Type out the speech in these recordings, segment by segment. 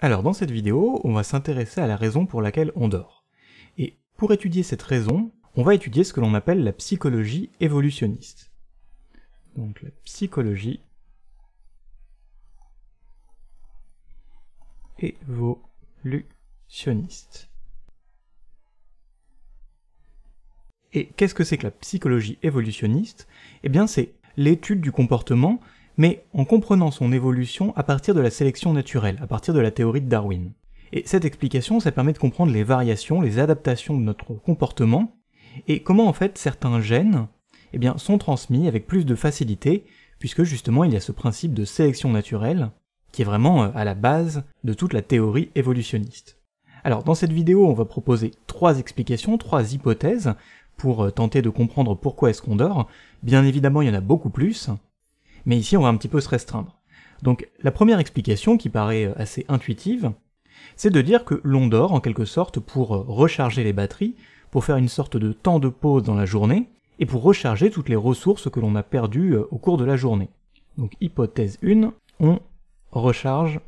Alors dans cette vidéo, on va s'intéresser à la raison pour laquelle on dort. Et pour étudier cette raison, on va étudier ce que l'on appelle la psychologie évolutionniste. Donc la psychologie évolutionniste. Et qu'est-ce que c'est que la psychologie évolutionniste Eh bien c'est l'étude du comportement mais en comprenant son évolution à partir de la sélection naturelle, à partir de la théorie de Darwin. Et cette explication, ça permet de comprendre les variations, les adaptations de notre comportement, et comment en fait certains gènes eh bien, sont transmis avec plus de facilité, puisque justement il y a ce principe de sélection naturelle, qui est vraiment euh, à la base de toute la théorie évolutionniste. Alors dans cette vidéo, on va proposer trois explications, trois hypothèses, pour euh, tenter de comprendre pourquoi est-ce qu'on dort. Bien évidemment, il y en a beaucoup plus, mais ici, on va un petit peu se restreindre. Donc la première explication, qui paraît euh, assez intuitive, c'est de dire que l'on dort en quelque sorte pour euh, recharger les batteries, pour faire une sorte de temps de pause dans la journée, et pour recharger toutes les ressources que l'on a perdues euh, au cours de la journée. Donc hypothèse 1, on recharge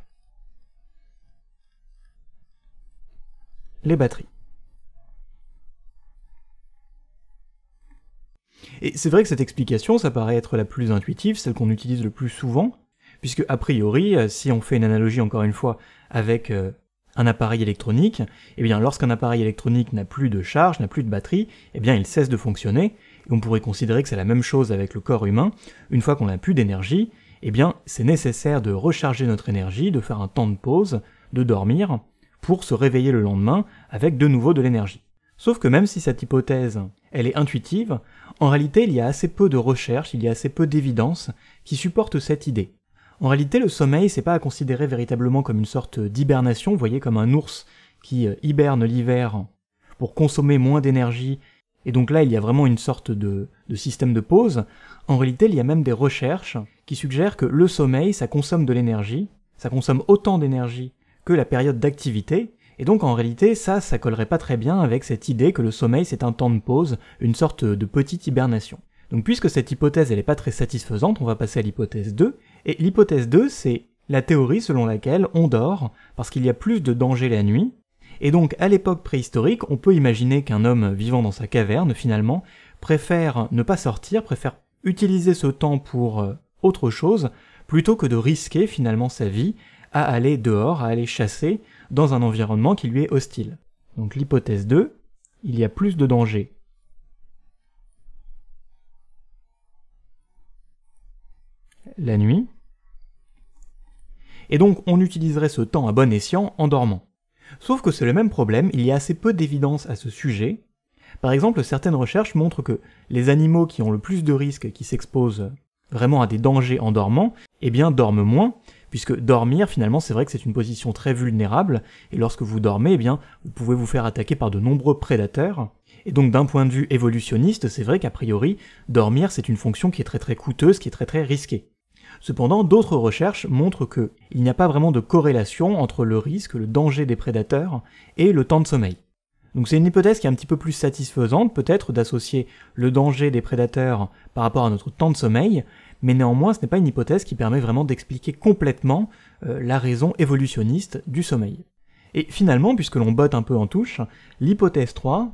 les batteries. Et c'est vrai que cette explication, ça paraît être la plus intuitive, celle qu'on utilise le plus souvent, puisque a priori, euh, si on fait une analogie encore une fois avec euh, un appareil électronique, eh bien lorsqu'un appareil électronique n'a plus de charge, n'a plus de batterie, eh bien il cesse de fonctionner, et on pourrait considérer que c'est la même chose avec le corps humain, une fois qu'on n'a plus d'énergie, eh bien c'est nécessaire de recharger notre énergie, de faire un temps de pause, de dormir, pour se réveiller le lendemain avec de nouveau de l'énergie. Sauf que même si cette hypothèse, elle est intuitive, en réalité il y a assez peu de recherches, il y a assez peu d'évidence qui supportent cette idée. En réalité, le sommeil, c'est pas à considérer véritablement comme une sorte d'hibernation, vous voyez, comme un ours qui euh, hiberne l'hiver pour consommer moins d'énergie, et donc là, il y a vraiment une sorte de, de, système de pause. En réalité, il y a même des recherches qui suggèrent que le sommeil, ça consomme de l'énergie, ça consomme autant d'énergie que la période d'activité, et donc en réalité, ça, ça collerait pas très bien avec cette idée que le sommeil c'est un temps de pause, une sorte de petite hibernation. Donc puisque cette hypothèse elle est pas très satisfaisante, on va passer à l'hypothèse 2, et l'hypothèse 2 c'est la théorie selon laquelle on dort parce qu'il y a plus de danger la nuit, et donc à l'époque préhistorique, on peut imaginer qu'un homme vivant dans sa caverne finalement préfère ne pas sortir, préfère utiliser ce temps pour euh, autre chose, plutôt que de risquer finalement sa vie à aller dehors, à aller chasser dans un environnement qui lui est hostile. Donc l'hypothèse 2, il y a plus de danger. La nuit. Et donc on utiliserait ce temps à bon escient en dormant. Sauf que c'est le même problème, il y a assez peu d'évidence à ce sujet. Par exemple, certaines recherches montrent que les animaux qui ont le plus de risques, qui s'exposent vraiment à des dangers en dormant, eh bien dorment moins, puisque dormir finalement c'est vrai que c'est une position très vulnérable, et lorsque vous dormez, eh bien, vous pouvez vous faire attaquer par de nombreux prédateurs. Et donc d'un point de vue évolutionniste, c'est vrai qu'a priori, dormir c'est une fonction qui est très très coûteuse, qui est très très risquée. Cependant, d'autres recherches montrent que il n'y a pas vraiment de corrélation entre le risque, le danger des prédateurs et le temps de sommeil. Donc c'est une hypothèse qui est un petit peu plus satisfaisante peut-être d'associer le danger des prédateurs par rapport à notre temps de sommeil, mais néanmoins ce n'est pas une hypothèse qui permet vraiment d'expliquer complètement euh, la raison évolutionniste du sommeil. Et finalement, puisque l'on botte un peu en touche, l'hypothèse 3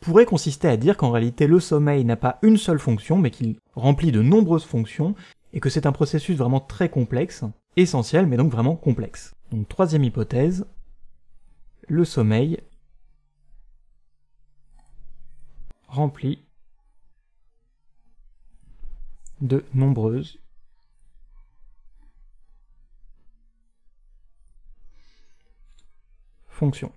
pourrait consister à dire qu'en réalité le sommeil n'a pas une seule fonction, mais qu'il remplit de nombreuses fonctions, et que c'est un processus vraiment très complexe, essentiel, mais donc vraiment complexe. Donc troisième hypothèse, le sommeil remplit de nombreuses. fonctions.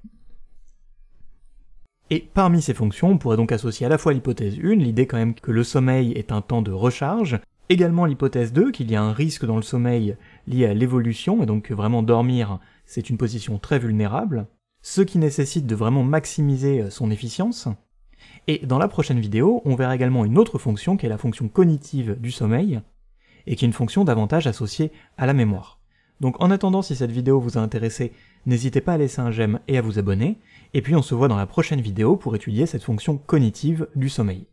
Et parmi ces fonctions, on pourrait donc associer à la fois l'hypothèse 1, l'idée quand même que le sommeil est un temps de recharge, également l'hypothèse 2, qu'il y a un risque dans le sommeil lié à l'évolution, et donc que vraiment dormir, c'est une position très vulnérable, ce qui nécessite de vraiment maximiser euh, son efficience, et dans la prochaine vidéo, on verra également une autre fonction qui est la fonction cognitive du sommeil, et qui est une fonction davantage associée à la mémoire. Donc en attendant, si cette vidéo vous a intéressé, n'hésitez pas à laisser un j'aime et à vous abonner, et puis on se voit dans la prochaine vidéo pour étudier cette fonction cognitive du sommeil.